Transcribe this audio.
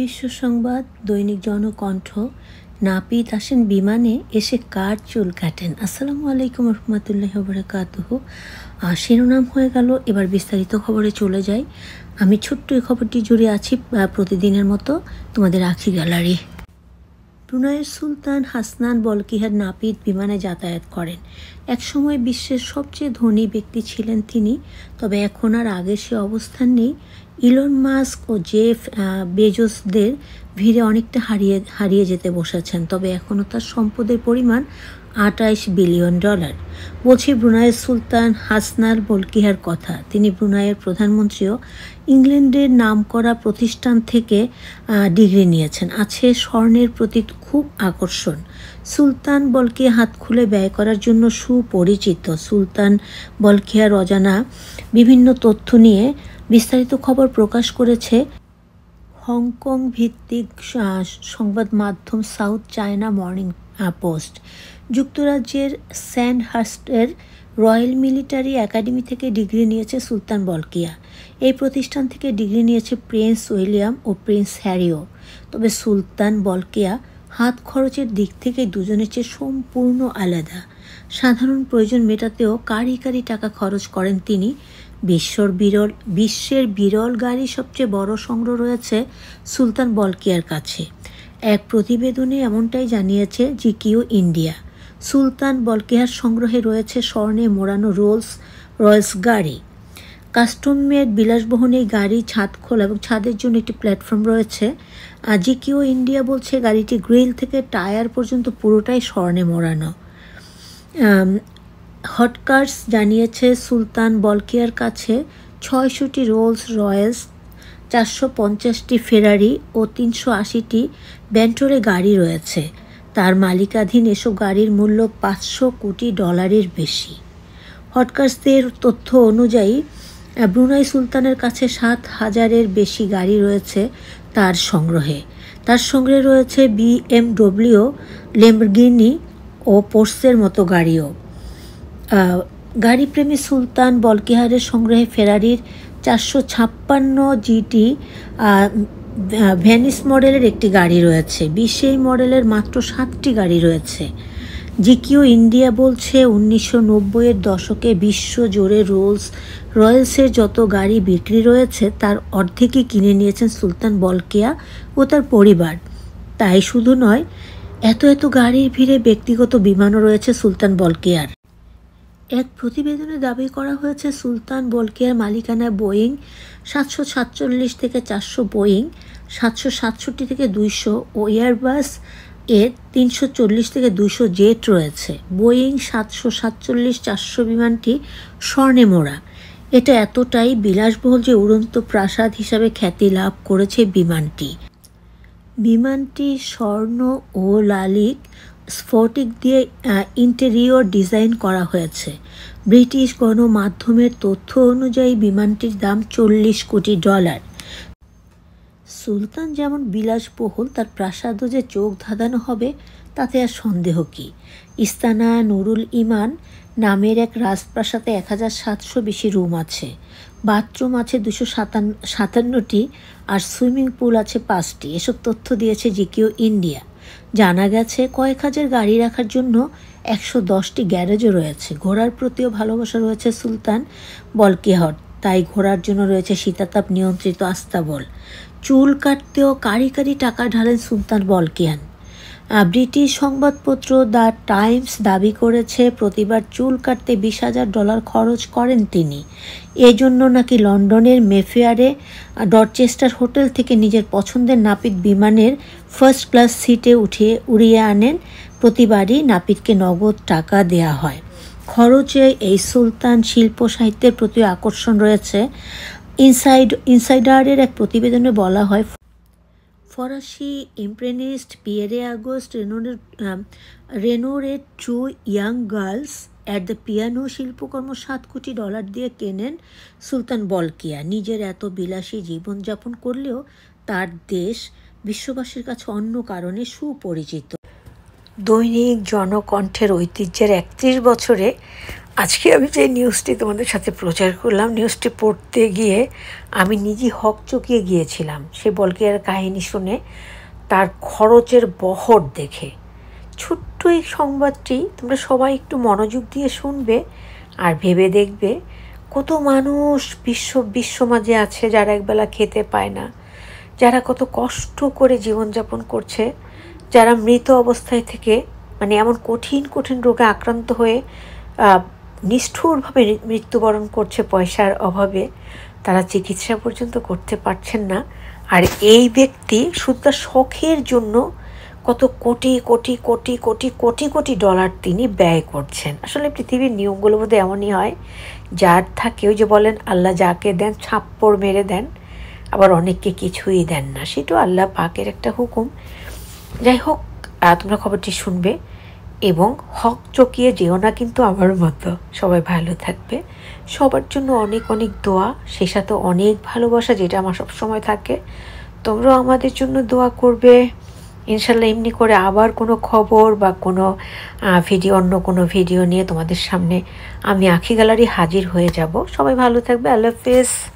বিশ্ব সংবাদ দৈনিক জনকণ্ঠ নাপিত আসেন বিমানে এসে কার চুল কাটেন আসসালামু আলাইকুম রহমতুল্লাহ বরাকাতহ শিরোনাম হয়ে গেল এবার বিস্তারিত খবরে চলে যাই আমি ছোট্ট এই খবরটি জুড়ে আছি প্রতিদিনের মতো তোমাদের আখি গ্যালারি ব্রুনাইয়ের সুলতান হাসনান বলকিহার নাপিত বিমানে যাতায়াত করেন একসময় বিশ্বের সবচেয়ে ধনী ব্যক্তি ছিলেন তিনি তবে এখন আর আগে সে অবস্থান নেই ইলন মাস্ক ও জেফ বেজোসদের ভিড়ে অনেকটা হারিয়ে হারিয়ে যেতে বসেছেন তবে এখনও তার সম্পদের পরিমাণ আটাইশ বিলিয়ন ডলার বলছি ব্রুনাইয়ের সুলতান হাসনার বলকিহার কথা তিনি ব্রুনাইয়ের প্রধানমন্ত্রীও ইংল্যান্ডের নাম করা প্রতিষ্ঠান থেকে ডিগ্রি নিয়েছেন আছে স্বর্ণের প্রতি খুব আকর্ষণ সুলতান বলকে হাত খুলে ব্যয় করার জন্য সুপরিচিত সুলতান বলকিহার অজানা বিভিন্ন তথ্য নিয়ে বিস্তারিত খবর প্রকাশ করেছে হংকং ভিত্তিক সংবাদ মাধ্যম সাউথ চায়না মর্নিং পোস্ট যুক্তরাজ্যের হার্স্টের রয়্যাল মিলিটারি একাডেমি থেকে ডিগ্রি নিয়েছে সুলতান বলকিয়া এই প্রতিষ্ঠান থেকে ডিগ্রি নিয়েছে প্রিন্স উইলিয়াম ও প্রিন্স হ্যারিও তবে সুলতান বলকিয়া হাত খরচের দিক থেকে দুজনের চেয়ে সম্পূর্ণ আলাদা সাধারণ প্রয়োজন মেটাতেও কারি কারি টাকা খরচ করেন তিনি বিশ্বর বিরল বিশ্বের বিরল গাড়ি সবচেয়ে বড় সংগ্রহ রয়েছে সুলতান বলকিয়ার কাছে এক প্রতিবেদনে এমনটাই জানিয়েছে কিউ ইন্ডিয়া সুলতান বলকিয়ার সংগ্রহে রয়েছে স্বর্ণে মোড়ানো রোলস রয়েলস গাড়ি কাস্টমের বিলাসবহন এই গাড়ি ছাদ খোলা এবং ছাদের জন্য একটি প্ল্যাটফর্ম রয়েছে কিউ ইন্ডিয়া বলছে গাড়িটি গ্রিল থেকে টায়ার পর্যন্ত পুরোটাই স্বর্ণে মোড়ানো হটকার্স জানিয়েছে সুলতান বলকিয়ার কাছে ছয়শোটি রোলস রয়েলস চারশো পঞ্চাশটি ফেরারি ও তিনশো আশিটি ব্যান্টোরে গাড়ি রয়েছে তার মালিকাধীন এসব গাড়ির মূল্য পাঁচশো কোটি ডলারের বেশি হটকার্সদের তথ্য অনুযায়ী ব্রুনাই সুলতানের কাছে সাত হাজারের বেশি গাড়ি রয়েছে তার সংগ্রহে তার সংগ্রহে রয়েছে বিএমডব্লিউ লেম্বরগিনি ও পোর্সের মতো গাড়িও গাড়িপ্রেমী সুলতান বলকিহারের সংগ্রহে ফেরারির চারশো ছাপ্পান্ন জিটি ভ্যানিস মডেলের একটি গাড়ি রয়েছে বিশে মডেলের মাত্র সাতটি গাড়ি রয়েছে জিকিও ইন্ডিয়া বলছে উনিশশো নব্বইয়ের দশকে জোরে রোলস রয়েলসের যত গাড়ি বিক্রি রয়েছে তার অর্ধেকই কিনে নিয়েছেন সুলতান বলকিয়া ও তার পরিবার তাই শুধু নয় এত এত গাড়ির ভিড়ে ব্যক্তিগত বিমানও রয়েছে সুলতান বলকেয়ার এক প্রতিবেদনে দাবি করা হয়েছে সুলতান বলকিয়ার মালিকানা বোয়িং সাতশো সাতচল্লিশ থেকে চারশো বোয়িং সাতশো সাতষট্টি থেকে দুইশো ও এয়ারবাস এর তিনশো চল্লিশ থেকে দুইশো জেট রয়েছে বোয়িং সাতশো সাতচল্লিশ চারশো বিমানটি স্বর্ণে মোড়া এটা এতটাই বিলাসবহুল যে উড়ন্ত প্রাসাদ হিসাবে খ্যাতি লাভ করেছে বিমানটি বিমানটি স্বর্ণ ও লালিক স্ফটিক দিয়ে ইন্টেরিয়র ডিজাইন করা হয়েছে ব্রিটিশ গণমাধ্যমের তথ্য অনুযায়ী বিমানটির দাম চল্লিশ কোটি ডলার সুলতান যেমন বিলাসবহুল তার প্রাসাদও যে চোখ ধাঁধানো হবে তাতে আর সন্দেহ কি ইস্তানা নুরুল ইমান নামের এক রাজপ্রাসাদে এক হাজার সাতশো বেশি রুম আছে বাথরুম আছে দুশো সাতান্ন সাতান্নটি আর সুইমিং পুল আছে পাঁচটি এসব তথ্য দিয়েছে জিকিও ইন্ডিয়া জানা গেছে কয়েক হাজার গাড়ি রাখার জন্য একশো দশটি গ্যারেজও রয়েছে ঘোড়ার প্রতিও ভালোবাসা রয়েছে সুলতান হট তাই ঘোড়ার জন্য রয়েছে শীতাতাপ নিয়ন্ত্রিত আস্তাবল চুল কাটতেও কারি কারি টাকা ঢালেন সুলতান বলকিয়ান ব্রিটিশ সংবাদপত্র দ্য টাইমস দাবি করেছে প্রতিবার চুল কাটতে বিশ হাজার ডলার খরচ করেন তিনি এজন্য নাকি লন্ডনের মেফেয়ারে ডরচেস্টার হোটেল থেকে নিজের পছন্দের নাপিত বিমানের ফার্স্ট ক্লাস সিটে উঠিয়ে উড়িয়ে আনেন প্রতিবারই নাপিতকে নগদ টাকা দেয়া হয় খরচে এই সুলতান শিল্প সাহিত্যের প্রতি আকর্ষণ রয়েছে ইনসাইড ইনসাইডারের এক প্রতিবেদনে বলা হয় ফরাসি ইমপ্রেনিস্ট পিয়েরে আগস্ট রেনোরের রেনোরের two young girls at the piano শিল্পকর্ম সাত কোটি ডলার দিয়ে কেনেন সুলতান বলকিয়া নিজের এত বিলাসী জীবনযাপন করলেও তার দেশ বিশ্ববাসীর কাছে অন্য কারণে সুপরিচিত দৈনিক জনকণ্ঠের ঐতিহ্যের একত্রিশ বছরে আজকে আমি যে নিউজটি তোমাদের সাথে প্রচার করলাম নিউজটি পড়তে গিয়ে আমি নিজে হক চকিয়ে গিয়েছিলাম সে আর কাহিনী শুনে তার খরচের বহর দেখে ছোট্ট এই সংবাদটি তোমরা সবাই একটু মনোযোগ দিয়ে শুনবে আর ভেবে দেখবে কত মানুষ বিশ্ব বিশ্ব মাঝে আছে যারা একবেলা খেতে পায় না যারা কত কষ্ট করে জীবনযাপন করছে যারা মৃত অবস্থায় থেকে মানে এমন কঠিন কঠিন রোগে আক্রান্ত হয়ে নিষ্ঠুরভাবে মৃত্যুবরণ করছে পয়সার অভাবে তারা চিকিৎসা পর্যন্ত করতে পারছেন না আর এই ব্যক্তি শুদ্ধা শখের জন্য কত কোটি কোটি কোটি কোটি কোটি কোটি ডলার তিনি ব্যয় করছেন আসলে পৃথিবীর নিয়মগুলো বোধ এমনই হয় যার থাকে ওই যে বলেন আল্লাহ যাকে দেন ছাপ্পড় মেরে দেন আবার অনেককে কিছুই দেন না সেটাও আল্লাহ পাকের একটা হুকুম যাই হোক তোমরা খবরটি শুনবে এবং হক চকিয়ে যেও না কিন্তু আমার মতো সবাই ভালো থাকবে সবার জন্য অনেক অনেক দোয়া সে সাথে অনেক ভালোবাসা যেটা আমার সব সময় থাকে তোমরাও আমাদের জন্য দোয়া করবে ইনশাল্লাহ এমনি করে আবার কোনো খবর বা কোনো ভিডিও অন্য কোনো ভিডিও নিয়ে তোমাদের সামনে আমি আঁখি গ্যালারি হাজির হয়ে যাব সবাই ভালো থাকবে আল্লাহ হাফেজ